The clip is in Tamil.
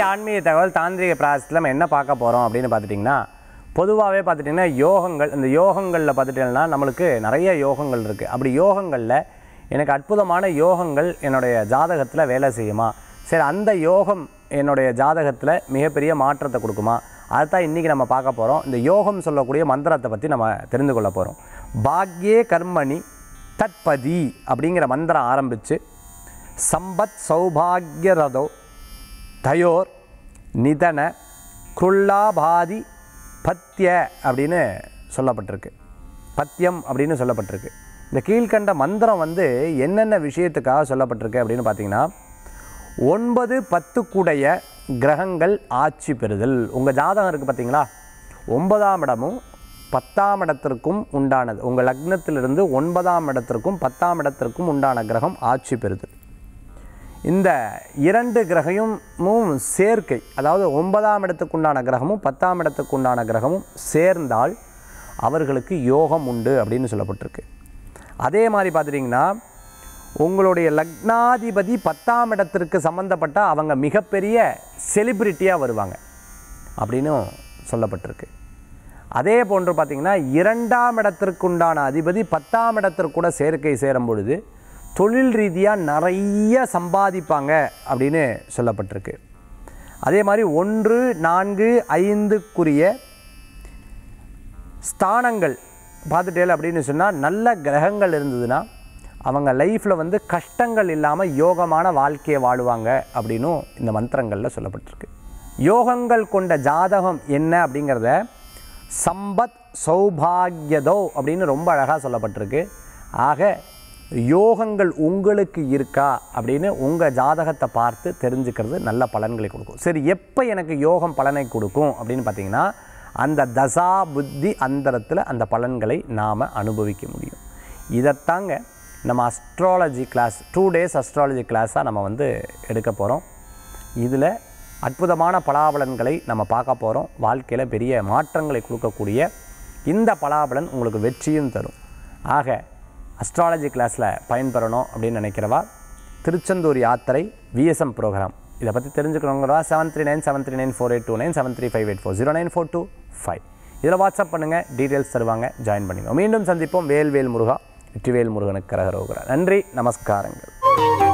இன்றைக்கி ஆன்மீக தகவல் தாந்திரிக பிராசத்தில் நம்ம என்ன பார்க்க போகிறோம் அப்படின்னு பார்த்துட்டிங்கன்னா பொதுவாகவே பார்த்துட்டிங்கன்னா யோகங்கள் இந்த யோகங்களில் பார்த்துட்டிங்கன்னா நம்மளுக்கு நிறைய யோகங்கள் இருக்குது அப்படி யோகங்களில் எனக்கு அற்புதமான யோகங்கள் என்னுடைய ஜாதகத்தில் வேலை செய்யுமா சரி அந்த யோகம் என்னுடைய ஜாதகத்தில் மிகப்பெரிய மாற்றத்தை கொடுக்குமா அதுதான் இன்றைக்கி நம்ம பார்க்க போகிறோம் இந்த யோகம் சொல்லக்கூடிய மந்திரத்தை பற்றி நம்ம தெரிந்து கொள்ள போகிறோம் பாக்யே கர்மணி தத்பதி அப்படிங்கிற மந்திரம் ஆரம்பித்து சம்பத் சௌபாகியரதோ தயோர் நிதன குள்ளாபாதி பத்திய அப்படின்னு சொல்லப்பட்டிருக்கு பத்தியம் அப்படின்னு சொல்லப்பட்டிருக்கு இந்த கீழ்கண்ட மந்திரம் வந்து என்னென்ன விஷயத்துக்காக சொல்லப்பட்டிருக்கு அப்படின்னு பார்த்தீங்கன்னா ஒன்பது பத்து கூடைய கிரகங்கள் ஆட்சி பெறுதல் உங்கள் ஜாதகம் இருக்குது பார்த்தீங்களா ஒன்பதாம் இடமும் பத்தாம் இடத்திற்கும் உண்டானது உங்கள் லக்னத்திலிருந்து ஒன்பதாம் இடத்திற்கும் பத்தாம் இடத்திற்கும் உண்டான கிரகம் ஆட்சி பெறுதல் இந்த இரண்டு கிரகையும் சேர்க்கை அதாவது ஒன்பதாம் இடத்துக்குண்டான கிரகமும் பத்தாம் இடத்துக்குண்டான கிரகமும் சேர்ந்தால் அவர்களுக்கு யோகம் உண்டு அப்படின்னு சொல்லப்பட்டிருக்கு அதே மாதிரி பார்த்துட்டிங்கன்னா உங்களுடைய லக்னாதிபதி பத்தாம் இடத்திற்கு சம்மந்தப்பட்ட அவங்க மிகப்பெரிய செலிப்ரிட்டியாக வருவாங்க அப்படின்னு சொல்லப்பட்டிருக்கு அதே போன்று பார்த்திங்கன்னா இரண்டாம் இடத்திற்குண்டான அதிபதி பத்தாம் இடத்திற்கு கூட சேர்க்கை சேரும் பொழுது தொழில் ரீதியாக நிறைய சம்பாதிப்பாங்க அப்படின்னு சொல்லப்பட்டிருக்கு அதே மாதிரி ஒன்று நான்கு ஐந்துக்குரிய ஸ்தானங்கள் பார்த்துட்டேல அப்படின்னு சொன்னால் நல்ல கிரகங்கள் இருந்ததுன்னா அவங்க லைஃப்பில் வந்து கஷ்டங்கள் இல்லாமல் யோகமான வாழ்க்கையை வாழுவாங்க அப்படின்னும் இந்த மந்திரங்களில் சொல்லப்பட்டிருக்கு யோகங்கள் கொண்ட ஜாதகம் என்ன அப்படிங்கிறத சம்பத் சௌபாகியதோ அப்படின்னு ரொம்ப அழகாக சொல்லப்பட்டிருக்கு ஆக யோகங்கள் உங்களுக்கு இருக்கா அப்படின்னு உங்கள் ஜாதகத்தை பார்த்து தெரிஞ்சுக்கிறது நல்ல பலன்களை கொடுக்கும் சரி எப்போ எனக்கு யோகம் பலனை கொடுக்கும் அப்படின்னு பார்த்தீங்கன்னா அந்த தசா புத்தி அந்தரத்தில் அந்த பலன்களை நாம் அனுபவிக்க முடியும் இதைத்தாங்க நம்ம astrology class two days astrology கிளாஸாக நம்ம வந்து எடுக்க போகிறோம் இதில் அற்புதமான பலாபலன்களை நம்ம பார்க்க போகிறோம் வாழ்க்கையில் பெரிய மாற்றங்களை கொடுக்கக்கூடிய இந்த பலாபலன் உங்களுக்கு வெற்றியும் தரும் ஆக அஸ்ட்ராலஜி கிளாஸில் பயன்பெறணும் அப்படின்னு நினைக்கிறவா திருச்செந்தூர் யாத்திரை விஎஸ்எம் ப்ரோக்ராம் இதை பற்றி தெரிஞ்சுக்கணுங்கிறவா seven three nine seven three nine four eight two nine seven three five eight four zero nine four two five இதில் வாட்ஸ்அப் பண்ணுங்கள் டீட்டெயில்ஸ் தருவாங்க ஜாயின் பண்ணிக்கோங்க மீண்டும் சந்திப்போம் வேல்வேல் முருகா வெற்றிவேல் முருகனுக்கு கரகரோகிறார் நன்றி நமஸ்காரங்கள்